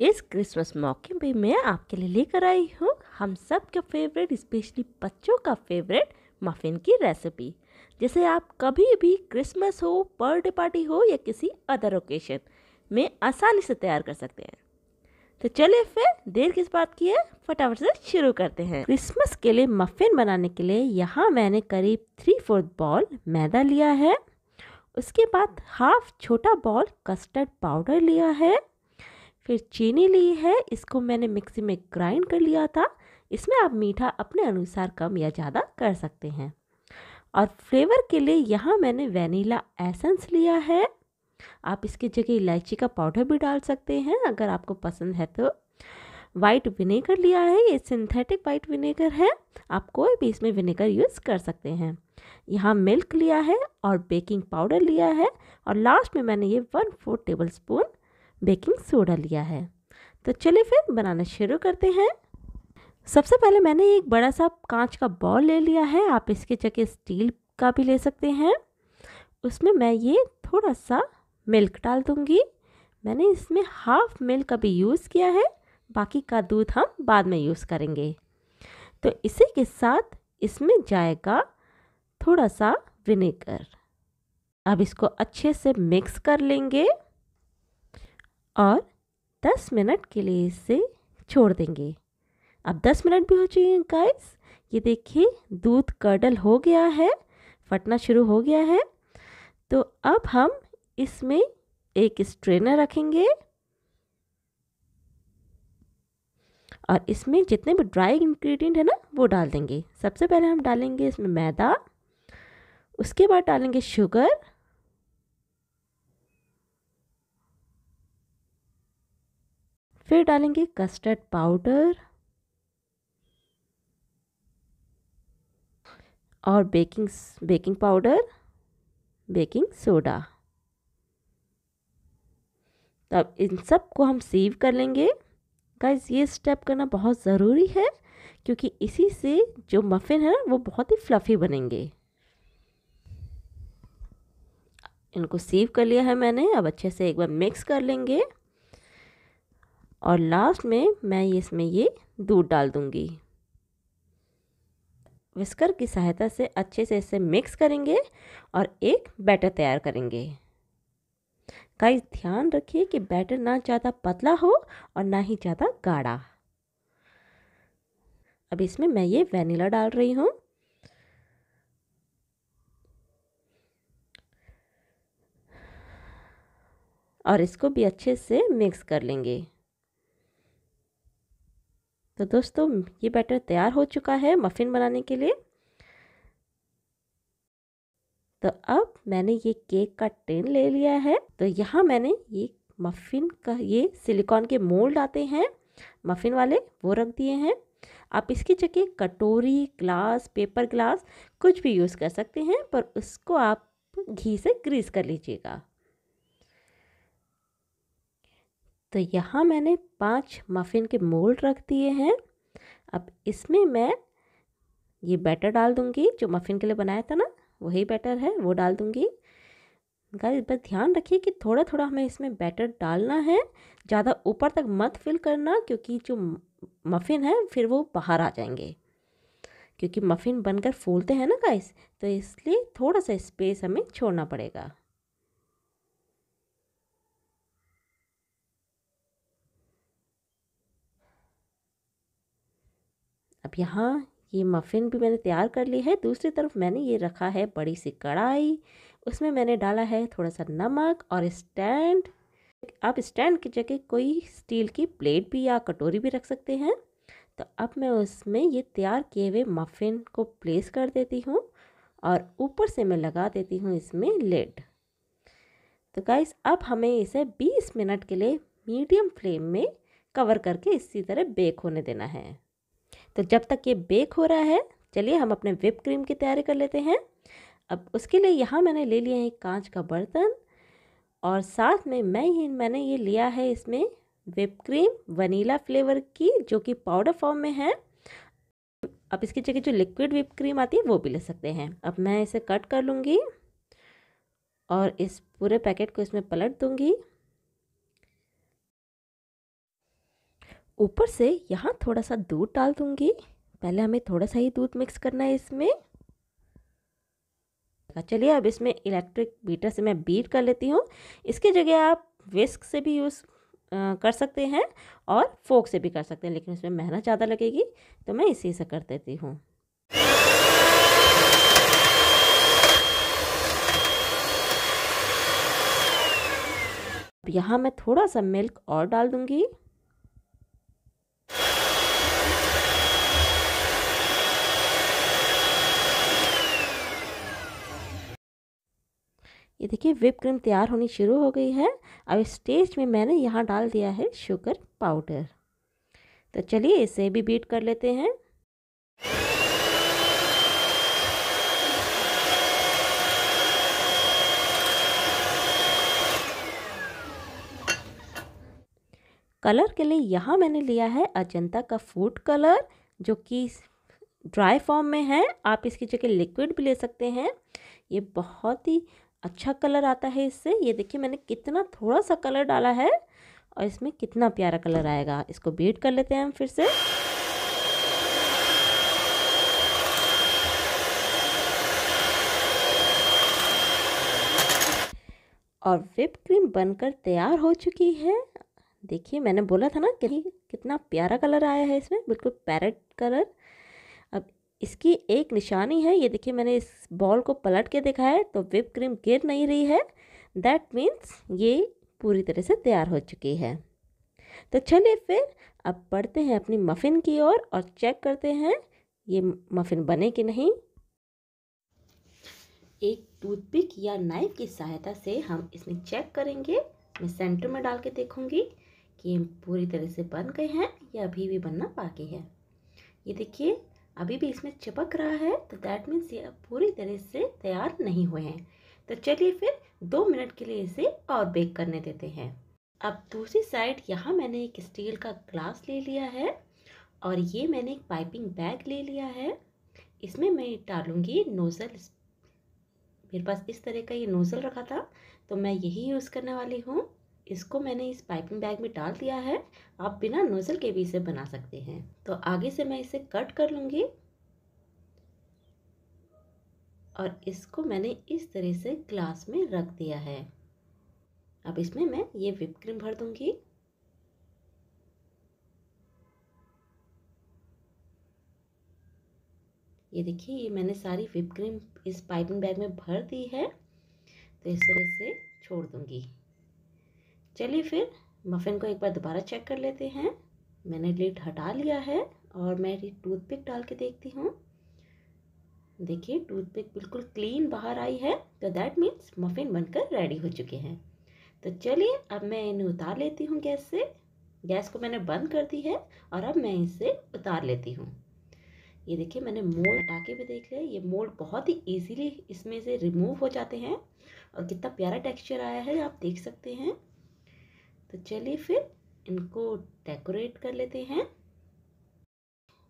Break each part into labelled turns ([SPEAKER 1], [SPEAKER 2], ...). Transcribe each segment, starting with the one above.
[SPEAKER 1] इस क्रिसमस मौके पे मैं आपके लिए लेकर आई हूँ हम सब का फेवरेट स्पेशली बच्चों का फेवरेट मफ़िन की रेसिपी जैसे आप कभी भी क्रिसमस हो बर्थडे पार्टी हो या किसी अदर ओकेशन में आसानी से तैयार कर सकते हैं तो चलिए फिर देर किस बात की है फटाफट से शुरू करते हैं क्रिसमस के लिए मफ़िन बनाने के लिए यहाँ मैंने करीब थ्री फोर्थ बॉल मैदा लिया है उसके बाद हाफ छोटा बॉल कस्टर्ड पाउडर लिया है फिर चीनी ली है इसको मैंने मिक्सी में ग्राइंड कर लिया था इसमें आप मीठा अपने अनुसार कम या ज़्यादा कर सकते हैं और फ्लेवर के लिए यहाँ मैंने वनीला एसेंस लिया है आप इसके जगह इलायची का पाउडर भी डाल सकते हैं अगर आपको पसंद है तो वाइट विनेगर लिया है ये सिंथेटिक वाइट विनेगर है आप कोई भी इसमें विनेगर यूज़ कर सकते हैं यहाँ मिल्क लिया है और बेकिंग पाउडर लिया है और लास्ट में मैंने ये one four tablespoon baking soda लिया है तो चलिए फिर बनाना शुरू करते हैं सबसे पहले मैंने एक बड़ा सा कांच का बॉल ले लिया है आप इसके जगह स्टील का भी ले सकते हैं उसमें मैं ये थोड़ा सा मिल्क डाल दूँगी मैंने इसमें हाफ मिल्क अभी यूज़ किया है बाकी का दूध हम बाद में यूज़ करेंगे तो इसी के साथ इसमें जाएगा थोड़ा सा विनेगर अब इसको अच्छे से मिक्स कर लेंगे और 10 मिनट के लिए इसे छोड़ देंगे अब 10 मिनट भी हो चुके गाइस ये देखिए दूध कर्डल हो गया है फटना शुरू हो गया है तो अब हम इसमें एक स्ट्रेनर रखेंगे और इसमें जितने भी ड्राई इंग्रेडिएंट है ना वो डाल देंगे सबसे पहले हम डालेंगे इसमें मैदा उसके बाद डालेंगे शुगर फिर डालेंगे कस्टर्ड पाउडर और baking baking powder baking soda तब इन सब को हम सीव कर लेंगे गाइज ये स्टेप करना बहुत ज़रूरी है क्योंकि इसी से जो मफ़िन है वो बहुत ही फ्लफ़ी बनेंगे इनको सीव कर लिया है मैंने अब अच्छे से एक बार मिक्स कर लेंगे और लास्ट में मैं ये इसमें ये दूध डाल दूंगी विस्कर की सहायता से अच्छे से इसे मिक्स करेंगे और एक बैटर तैयार करेंगे गाइस ध्यान रखिए कि बैटर ना ज़्यादा पतला हो और ना ही ज़्यादा गाढ़ा अब इसमें मैं ये वेनिला डाल रही हूँ और इसको भी अच्छे से मिक्स कर लेंगे तो दोस्तों ये बैटर तैयार हो चुका है मफ़िन बनाने के लिए तो अब मैंने ये केक का टेन ले लिया है तो यहाँ मैंने ये मफ़िन का ये सिलिकॉन के मोल्ड आते हैं मफ़िन वाले वो रख दिए हैं आप इसकी जगह कटोरी ग्लास पेपर ग्लास कुछ भी यूज़ कर सकते हैं पर उसको आप घी से ग्रीस कर लीजिएगा तो यहाँ मैंने पांच मफ़िन के मोल्ड रख दिए हैं अब इसमें मैं ये बैटर डाल दूँगी जो मफ़िन के लिए बनाया था ना वही बैटर है वो डाल दूँगी गाइस बस ध्यान रखिए कि थोड़ा थोड़ा हमें इसमें बैटर डालना है ज़्यादा ऊपर तक मत फिल करना क्योंकि जो मफ़िन है फिर वो बाहर आ जाएंगे क्योंकि मफ़िन बनकर फूलते हैं ना गाइस तो इसलिए थोड़ा सा स्पेस हमें छोड़ना पड़ेगा अब यहाँ ये मफ़िन भी मैंने तैयार कर ली है दूसरी तरफ मैंने ये रखा है बड़ी सी कढ़ाई उसमें मैंने डाला है थोड़ा सा नमक और स्टैंड आप स्टैंड की जगह कोई स्टील की प्लेट भी या कटोरी भी रख सकते हैं तो अब मैं उसमें ये तैयार किए हुए मफ़िन को प्लेस कर देती हूँ और ऊपर से मैं लगा देती हूँ इसमें लेड तो गाइस अब हमें इसे 20 मिनट के लिए मीडियम फ्लेम में कवर करके इसी तरह बेक होने देना है तो जब तक ये बेक हो रहा है चलिए हम अपने विप क्रीम की तैयारी कर लेते हैं अब उसके लिए यहाँ मैंने ले लिया है कांच का बर्तन और साथ में मैं ही मैंने ये लिया है इसमें विप क्रीम वनीला फ्लेवर की जो कि पाउडर फॉर्म में है अब इसकी जगह जो लिक्विड विप क्रीम आती है वो भी ले सकते हैं अब मैं इसे कट कर लूँगी और इस पूरे पैकेट को इसमें पलट दूँगी ऊपर से यहाँ थोड़ा सा दूध डाल दूँगी पहले हमें थोड़ा सा ही दूध मिक्स करना है इसमें तो चलिए अब इसमें इलेक्ट्रिक बीटर से मैं बीट कर लेती हूँ इसकी जगह आप विस्क से भी यूज़ कर सकते हैं और फोक से भी कर सकते हैं लेकिन इसमें मेहनत ज़्यादा लगेगी तो मैं इसी से कर देती हूँ यहाँ मैं थोड़ा सा मिल्क और डाल दूँगी देखिए विप क्रीम तैयार होनी शुरू हो गई है अब इस स्टेज में मैंने यहाँ डाल दिया है शुगर पाउडर तो चलिए इसे भी बीट कर लेते हैं कलर के लिए यहाँ मैंने लिया है अजंता का फूड कलर जो कि ड्राई फॉर्म में है आप इसकी जगह लिक्विड भी ले सकते हैं ये बहुत ही अच्छा कलर आता है इससे ये देखिए मैंने कितना थोड़ा सा कलर डाला है और इसमें कितना प्यारा कलर आएगा इसको बीट कर लेते हैं हम फिर से और विप क्रीम बनकर तैयार हो चुकी है देखिए मैंने बोला था ना कि कितना प्यारा कलर आया है इसमें बिल्कुल पैरेट कलर इसकी एक निशानी है ये देखिए मैंने इस बॉल को पलट के देखा है तो विप क्रीम गिर नहीं रही है दैट मीन्स ये पूरी तरह से तैयार हो चुकी है तो चलिए फिर अब पढ़ते हैं अपनी मफ़िन की ओर और, और चेक करते हैं ये मफ़िन बने कि नहीं एक टूथपिक या नाइफ की सहायता से हम इसमें चेक करेंगे मैं सेंटर में डाल के देखूँगी कि ये पूरी तरह से बन गए हैं या अभी भी बनना बाकी है ये देखिए अभी भी इसमें चिपक रहा है तो दैट मीन्स ये अब पूरी तरह से तैयार नहीं हुए हैं तो चलिए फिर दो मिनट के लिए इसे और बेक करने देते हैं अब दूसरी साइड यहाँ मैंने एक स्टील का ग्लास ले लिया है और ये मैंने एक पाइपिंग बैग ले लिया है इसमें मैं डालूँगी नोज़ल मेरे पास इस तरह का ये नोज़ल रखा था तो मैं यही यूज़ करने वाली हूँ इसको मैंने इस पाइपिंग बैग में डाल दिया है आप बिना नोज़ल के भी इसे बना सकते हैं तो आगे से मैं इसे कट कर लूँगी और इसको मैंने इस तरह से ग्लास में रख दिया है अब इसमें मैं ये विप क्रीम भर दूँगी ये देखिए ये मैंने सारी विप क्रीम इस पाइपिंग बैग में भर दी है तो इस तरह से छोड़ दूँगी चलिए फिर मफ़िन को एक बार दोबारा चेक कर लेते हैं मैंने लीड हटा लिया है और मैं टूथपिक डाल के देखती हूँ देखिए टूथपिक बिल्कुल क्लीन बाहर आई है तो दैट मीन्स मफ़िन बनकर रेडी हो चुके हैं तो चलिए अब मैं इन्हें उतार लेती हूँ गैस से गैस को मैंने बंद कर दी है और अब मैं इसे उतार लेती हूँ ये देखिए मैंने मोल्ड हटा के भी देख लिया ये मोल्ड बहुत ही इजीली इसमें से रिमूव हो जाते हैं और कितना प्यारा टेक्सचर आया है आप देख सकते हैं तो चलिए फिर इनको डेकोरेट कर लेते हैं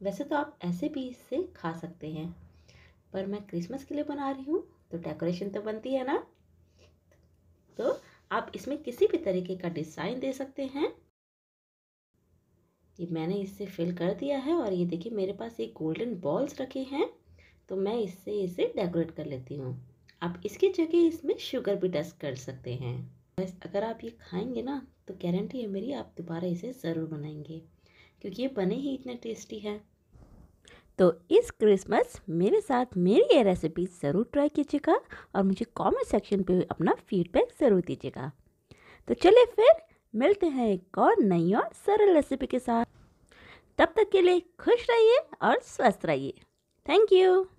[SPEAKER 1] वैसे तो आप ऐसे भी इससे खा सकते हैं पर मैं क्रिसमस के लिए बना रही हूँ तो डेकोरेशन तो बनती है ना तो आप इसमें किसी भी तरीके का डिज़ाइन दे सकते हैं ये मैंने इससे फिल कर दिया है और ये देखिए मेरे पास ये गोल्डन बॉल्स रखे हैं तो मैं इससे इसे डेकोरेट कर लेती हूँ आप इसकी जगह इसमें शुगर भी डस्ट कर सकते हैं अगर आप ये खाएंगे ना तो गारंटी है मेरी आप दोबारा इसे ज़रूर बनाएंगे क्योंकि ये बने ही इतने टेस्टी है तो इस क्रिसमस मेरे साथ मेरी ये रेसिपी ज़रूर ट्राई कीजिएगा और मुझे कमेंट सेक्शन पे अपना फीडबैक ज़रूर दीजिएगा तो चलिए फिर मिलते हैं एक और नई और सरल रेसिपी के साथ तब तक के लिए खुश रहिए और स्वस्थ रहिए थैंक यू